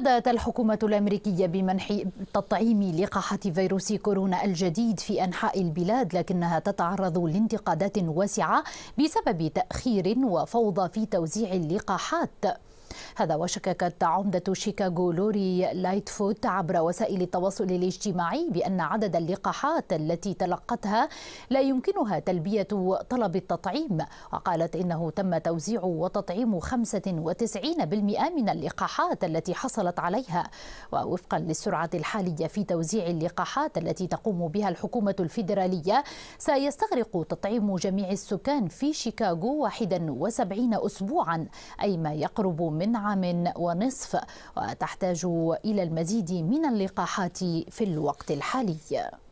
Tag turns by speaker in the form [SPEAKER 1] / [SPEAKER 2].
[SPEAKER 1] بدأت الحكومة الأمريكية بمنح تطعيم لقاحة فيروس كورونا الجديد في أنحاء البلاد لكنها تتعرض لانتقادات واسعة بسبب تأخير وفوضى في توزيع اللقاحات هذا وشككت عمدة شيكاغو لوري لايتفوت عبر وسائل التواصل الاجتماعي بأن عدد اللقاحات التي تلقتها لا يمكنها تلبية طلب التطعيم وقالت إنه تم توزيع وتطعيم 95% من اللقاحات التي حصلت عليها ووفقا للسرعة الحالية في توزيع اللقاحات التي تقوم بها الحكومة الفيدرالية سيستغرق تطعيم جميع السكان في شيكاغو 71 أسبوعا أي ما يقرب من من عام ونصف وتحتاج إلى المزيد من اللقاحات في الوقت الحالي